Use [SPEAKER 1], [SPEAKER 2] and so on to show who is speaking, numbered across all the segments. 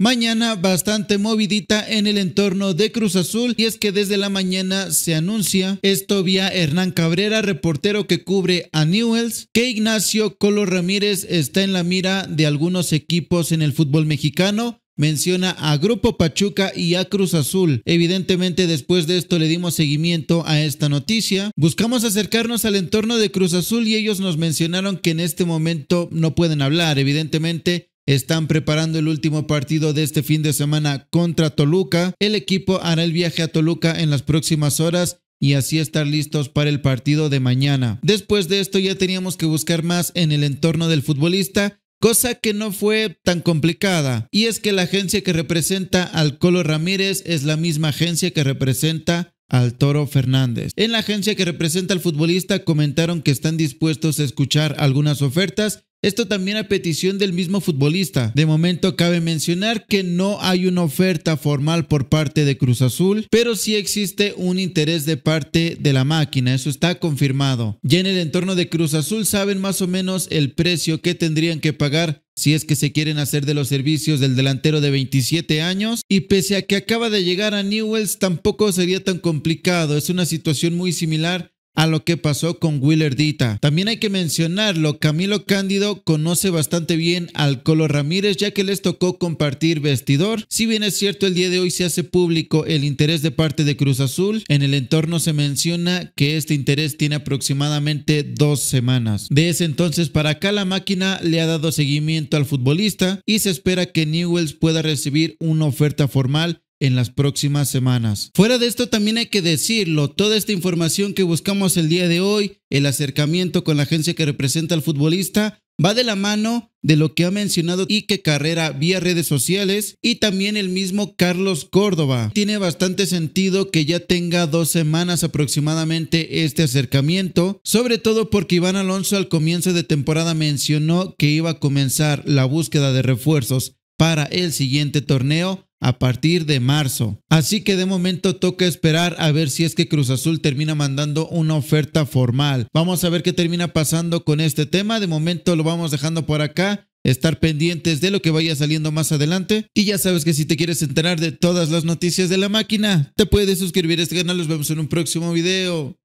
[SPEAKER 1] Mañana bastante movidita en el entorno de Cruz Azul y es que desde la mañana se anuncia esto vía Hernán Cabrera, reportero que cubre a Newells, que Ignacio Colo Ramírez está en la mira de algunos equipos en el fútbol mexicano. Menciona a Grupo Pachuca y a Cruz Azul. Evidentemente después de esto le dimos seguimiento a esta noticia. Buscamos acercarnos al entorno de Cruz Azul y ellos nos mencionaron que en este momento no pueden hablar. Evidentemente están preparando el último partido de este fin de semana contra Toluca. El equipo hará el viaje a Toluca en las próximas horas y así estar listos para el partido de mañana. Después de esto ya teníamos que buscar más en el entorno del futbolista, cosa que no fue tan complicada. Y es que la agencia que representa al Colo Ramírez es la misma agencia que representa al Toro Fernández. En la agencia que representa al futbolista comentaron que están dispuestos a escuchar algunas ofertas esto también a petición del mismo futbolista. De momento cabe mencionar que no hay una oferta formal por parte de Cruz Azul, pero sí existe un interés de parte de la máquina, eso está confirmado. Ya en el entorno de Cruz Azul saben más o menos el precio que tendrían que pagar si es que se quieren hacer de los servicios del delantero de 27 años. Y pese a que acaba de llegar a Newells, tampoco sería tan complicado. Es una situación muy similar a lo que pasó con Willer También hay que mencionarlo, Camilo Cándido conoce bastante bien al Colo Ramírez ya que les tocó compartir vestidor. Si bien es cierto el día de hoy se hace público el interés de parte de Cruz Azul, en el entorno se menciona que este interés tiene aproximadamente dos semanas. De ese entonces para acá la máquina le ha dado seguimiento al futbolista y se espera que Newells pueda recibir una oferta formal en las próximas semanas. Fuera de esto también hay que decirlo, toda esta información que buscamos el día de hoy, el acercamiento con la agencia que representa al futbolista, va de la mano de lo que ha mencionado Ike Carrera vía redes sociales y también el mismo Carlos Córdoba. Tiene bastante sentido que ya tenga dos semanas aproximadamente este acercamiento, sobre todo porque Iván Alonso al comienzo de temporada mencionó que iba a comenzar la búsqueda de refuerzos para el siguiente torneo a partir de marzo. Así que de momento toca esperar a ver si es que Cruz Azul termina mandando una oferta formal. Vamos a ver qué termina pasando con este tema. De momento lo vamos dejando por acá. Estar pendientes de lo que vaya saliendo más adelante. Y ya sabes que si te quieres enterar de todas las noticias de la máquina, te puedes suscribir a este canal. Nos vemos en un próximo video.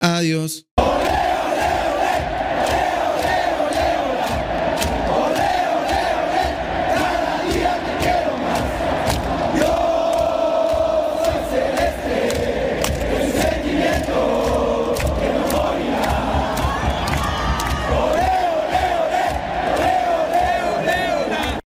[SPEAKER 1] Adiós.